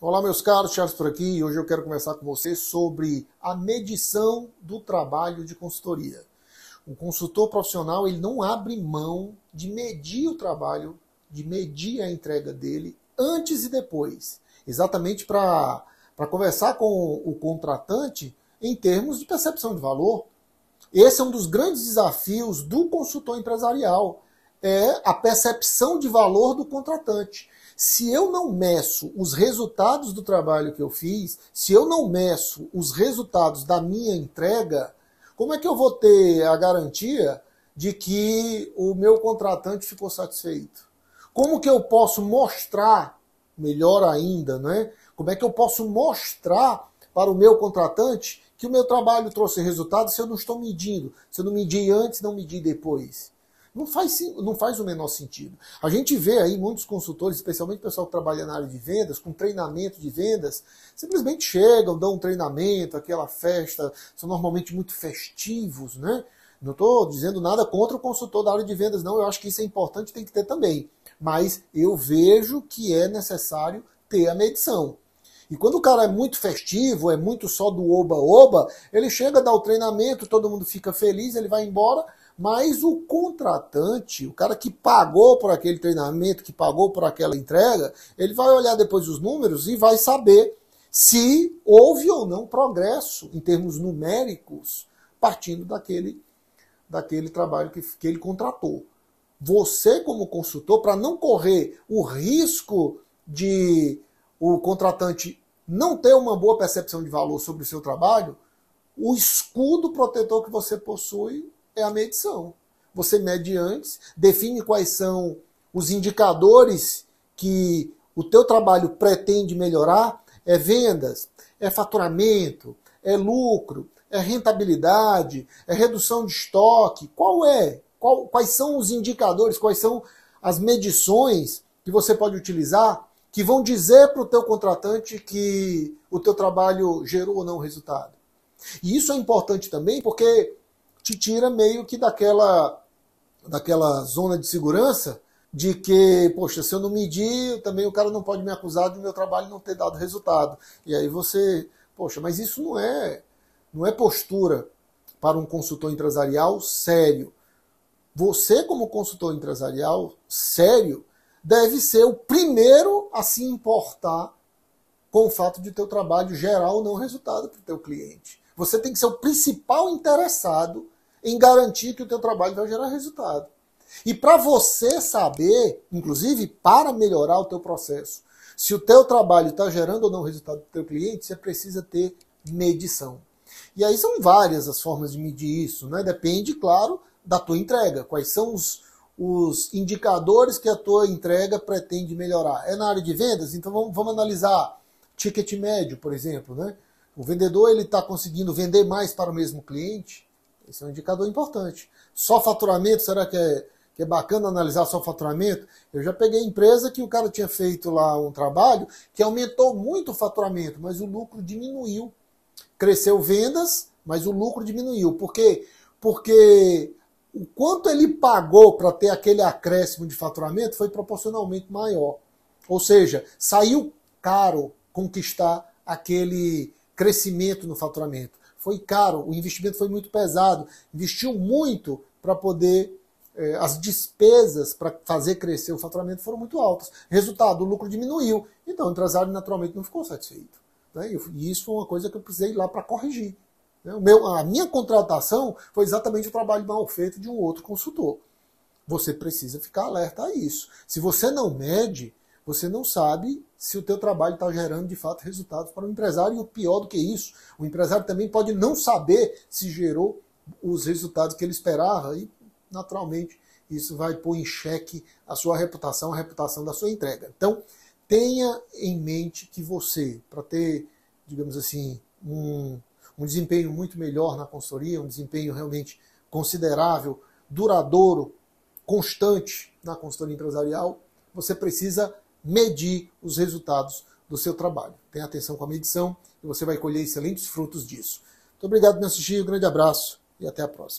Olá, meus caros, Charles por aqui. Hoje eu quero conversar com você sobre a medição do trabalho de consultoria. O consultor profissional ele não abre mão de medir o trabalho, de medir a entrega dele antes e depois, exatamente para conversar com o contratante em termos de percepção de valor. Esse é um dos grandes desafios do consultor empresarial é a percepção de valor do contratante. Se eu não meço os resultados do trabalho que eu fiz, se eu não meço os resultados da minha entrega, como é que eu vou ter a garantia de que o meu contratante ficou satisfeito? Como que eu posso mostrar, melhor ainda, né? Como é que eu posso mostrar para o meu contratante que o meu trabalho trouxe resultados se eu não estou medindo? Se eu não medi antes, não medi depois. Não faz, não faz o menor sentido. A gente vê aí muitos consultores, especialmente o pessoal que trabalha na área de vendas, com treinamento de vendas, simplesmente chegam, dão um treinamento, aquela festa, são normalmente muito festivos, né? Não estou dizendo nada contra o consultor da área de vendas, não. Eu acho que isso é importante, tem que ter também. Mas eu vejo que é necessário ter a medição. E quando o cara é muito festivo, é muito só do oba-oba, ele chega, dá o treinamento, todo mundo fica feliz, ele vai embora, mas o contratante, o cara que pagou por aquele treinamento, que pagou por aquela entrega, ele vai olhar depois os números e vai saber se houve ou não progresso em termos numéricos partindo daquele, daquele trabalho que, que ele contratou. Você, como consultor, para não correr o risco de o contratante não ter uma boa percepção de valor sobre o seu trabalho, o escudo protetor que você possui é a medição. Você mede antes, define quais são os indicadores que o teu trabalho pretende melhorar, é vendas, é faturamento, é lucro, é rentabilidade, é redução de estoque, qual é? Qual, quais são os indicadores, quais são as medições que você pode utilizar que vão dizer para o teu contratante que o teu trabalho gerou ou não resultado. E isso é importante também porque te tira meio que daquela, daquela zona de segurança de que, poxa, se eu não medir, também o cara não pode me acusar de meu trabalho não ter dado resultado. E aí você, poxa, mas isso não é, não é postura para um consultor empresarial sério. Você, como consultor empresarial sério, deve ser o primeiro a se importar com o fato de teu trabalho gerar ou não resultado para o teu cliente. Você tem que ser o principal interessado em garantir que o teu trabalho vai gerar resultado. E para você saber, inclusive para melhorar o teu processo, se o teu trabalho está gerando ou não resultado para o teu cliente, você precisa ter medição. E aí são várias as formas de medir isso, né? Depende, claro, da tua entrega. Quais são os, os indicadores que a tua entrega pretende melhorar? É na área de vendas? Então vamos, vamos analisar ticket médio, por exemplo, né? O vendedor ele está conseguindo vender mais para o mesmo cliente? Esse é um indicador importante. Só faturamento, será que é, que é bacana analisar só faturamento? Eu já peguei empresa que o cara tinha feito lá um trabalho que aumentou muito o faturamento, mas o lucro diminuiu. Cresceu vendas, mas o lucro diminuiu. Por quê? Porque o quanto ele pagou para ter aquele acréscimo de faturamento foi proporcionalmente maior. Ou seja, saiu caro conquistar aquele crescimento no faturamento foi caro, o investimento foi muito pesado, investiu muito para poder é, as despesas para fazer crescer o faturamento foram muito altas. Resultado, o lucro diminuiu. Então, o empresário naturalmente não ficou satisfeito. Né? E isso foi uma coisa que eu precisei ir lá para corrigir. Né? O meu, a minha contratação foi exatamente o trabalho mal feito de um outro consultor. Você precisa ficar alerta a isso. Se você não mede, você não sabe se o teu trabalho está gerando de fato resultados para o empresário. E o pior do que isso, o empresário também pode não saber se gerou os resultados que ele esperava e, naturalmente, isso vai pôr em xeque a sua reputação, a reputação da sua entrega. Então, tenha em mente que você, para ter, digamos assim, um, um desempenho muito melhor na consultoria, um desempenho realmente considerável, duradouro, constante na consultoria empresarial, você precisa medir os resultados do seu trabalho. Tenha atenção com a medição e você vai colher excelentes frutos disso. Muito obrigado por me assistir, um grande abraço e até a próxima.